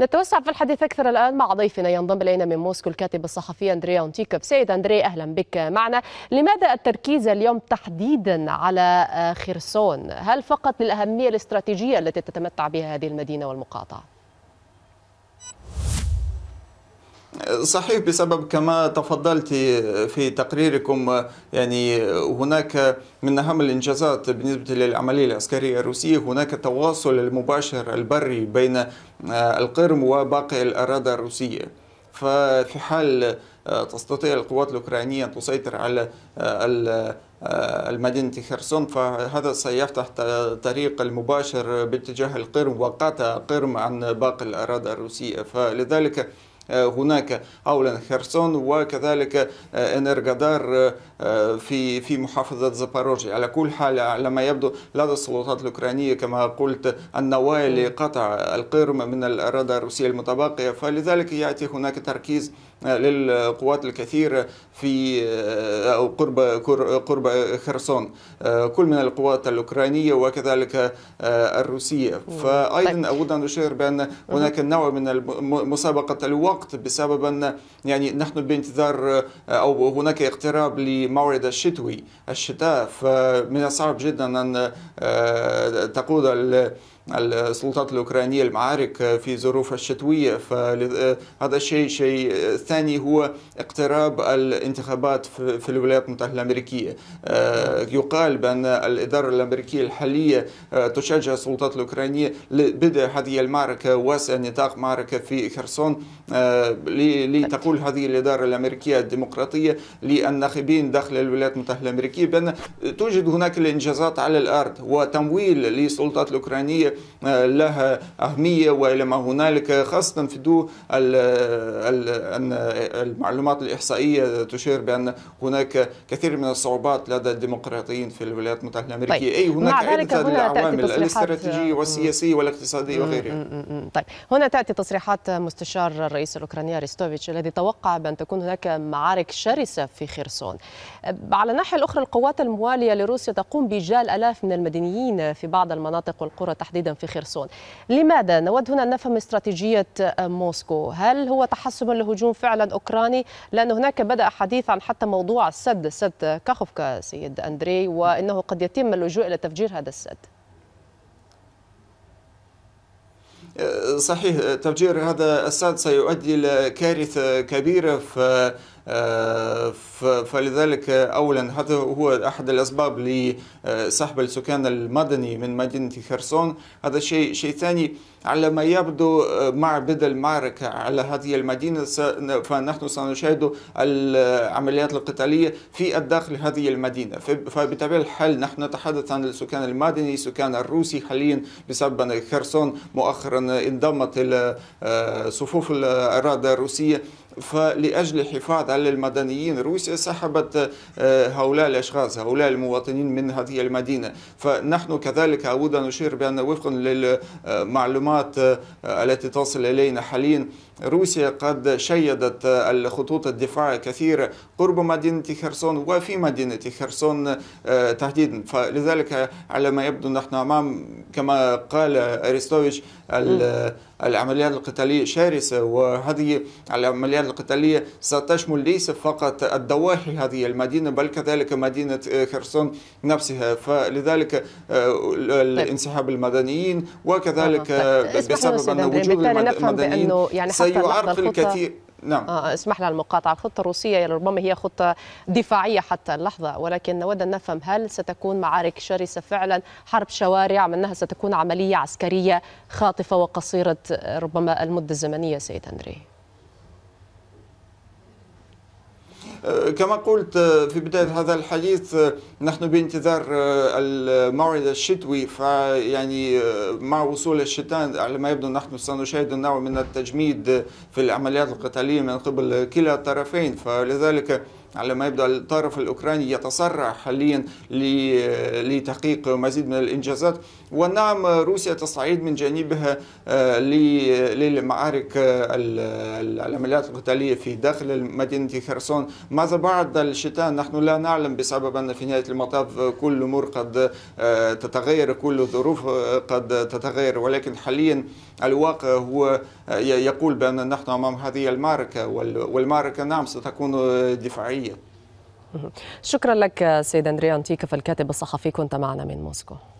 نتوسع في الحديث أكثر الآن مع ضيفنا ينضم إلينا من موسكو الكاتب الصحفي أندريا أونتيكوف سيد أندريا أهلا بك معنا لماذا التركيز اليوم تحديدا على آه، خرسون هل فقط للأهمية الاستراتيجية التي تتمتع بها هذه المدينة والمقاطعة صحيح بسبب كما تفضلت في تقريركم يعني هناك من اهم الانجازات بالنسبه للعمليه العسكريه الروسيه هناك التواصل المباشر البري بين آه، القرم وباقي الاراضي الروسيه ففي حال آه، تستطيع القوات الاوكرانيه ان تسيطر على آه، المدينة خرسون فهذا سيفتح طريق المباشر باتجاه القرم وقطع قرم عن باقي الأراضي الروسية فلذلك آه، هناك أولا خرسون وكذلك آه، انرغادار آه، في في محافظة زاباروجي على كل حال على ما يبدو لدى السلطات الأوكرانية كما قلت النوايا لقطع القرم من الإرادة الروسية المتبقية فلذلك يأتي هناك تركيز للقوات الكثيرة في أو قرب قرب خرسون كل من القوات الأوكرانية وكذلك الروسية فأيضا طيب. أود أن أشير بأن هناك نوع من مسابقة الوقت الوقت بسبب ان يعني نحن بانتظار آه، أو هناك اقتراب لموعد الشتوي الشتاء فمن الصعب جدا أن آه، تقود السلطات الأوكرانية المعارك في ظروف الشتوية فهذا الشيء شيء الثاني هو اقتراب الانتخابات في الولايات المتحدة الأمريكية آه، يقال بأن الإدارة الأمريكية الحالية آه، تشجع السلطات الأوكرانية لبدء هذه المعركة واسع نطاق معركة في خرسون آه، لتقول هذه الإدارة الأمريكية الديمقراطية للناخبين داخل الولايات المتحدة الأمريكية بأن توجد هناك الإنجازات على الأرض وتمويل للسلطات الأوكرانية لها أهمية وإلى ما هنالك خاصة في دو أن المعلومات الإحصائية تشير بأن هناك كثير من الصعوبات لدى الديمقراطيين في الولايات المتحدة الأمريكية طيب. أي هناك أيضا العوامل الاستراتيجية والسياسية والاقتصادية وغيرها طيب هنا تأتي تصريحات مستشار الرئيس الأوكراني ريستوفيتش الذي توقع بأن تكون هناك معارك شرسة في خرسون على الناحية الأخرى القوات الموالية لروسيا تقوم بجال ألاف من المدنيين في بعض المناطق والقرى تحديدا أيضا في خرسون لماذا نود هنا نفهم استراتيجية موسكو هل هو تحسما لهجوم فعلا أوكراني لأن هناك بدأ حديث عن حتى موضوع السد سد كاخوفكا سيد أندري وأنه قد يتم اللجوء إلى تفجير هذا السد صحيح تفجير هذا السد سيؤدي إلى كارثة كبيرة في آه، فلذلك اولا هذا هو احد الاسباب لسحب السكان المدني من مدينه خرسون هذا شيء شيء ثاني على ما يبدو آه، مع بدء المعركة على هذه المدينة فنحن سنشاهد العمليات القتالية في الداخل هذه المدينة فبطبيعة الحال نحن نتحدث عن السكان المدني السكان الروسي حاليا بسبب أن خرسون مؤخرا انضمت إلى آه، صفوف الإرادة الروسية فلأجل الحفاظ على المدنيين روسيا سحبت آه، هؤلاء الأشخاص هؤلاء المواطنين من هذه المدينة فنحن كذلك أود أن أشير بأن وفقا للمعلومات آه، التي تصل إلينا حاليا روسيا قد شيدت آه، الخطوط الدفاع كثيرة قرب مدينة خرسون وفي مدينة خرسون تحديدا فلذلك على ما يبدو نحن أمام كما قال أريستوفيتش العمليات القتالية شرسة وهذه العمليات الميدان القتالية ستشمل ليس فقط الضواحي هذه المدينة بل كذلك مدينة آه، خرسون نفسها فلذلك آه، طيب. الانسحاب المدنيين وكذلك طيب. آه، بسبب أن وجود المدنيين يعني سيعرقل الكثير نعم آه اسمح لي على المقاطعه الخطه الروسيه ربما هي خطه دفاعيه حتى اللحظه ولكن نود ان نفهم هل ستكون معارك شرسه فعلا حرب شوارع ام انها ستكون عمليه عسكريه خاطفه وقصيره ربما المده الزمنيه سيد اندريه آه، كما قلت آه، في بداية هذا الحديث آه، نحن بانتظار الموعد الشتوي فيعني مع وصول الشتاء على ما يبدو نحن سنشاهد نوع من التجميد في العمليات القتالية من قبل كلا الطرفين فلذلك على ما يبدو الطرف الأوكراني يتسرع حاليا لتحقيق مزيد من الإنجازات ونعم روسيا تستعيد من جانبها آه، للمعارك آه، العمليات القتالية في داخل مدينة خرسون ماذا بعد الشتاء نحن لا نعلم بسبب أن في نهاية المطاف كل أمور قد آه، تتغير كل الظروف قد تتغير ولكن حاليا الواقع هو يقول بأن نحن أمام هذه المعركة والمعركة نعم ستكون دفاعية الدولية شكرا لك سيد أندريا أنتيكف الكاتب الصحفي كنت معنا من موسكو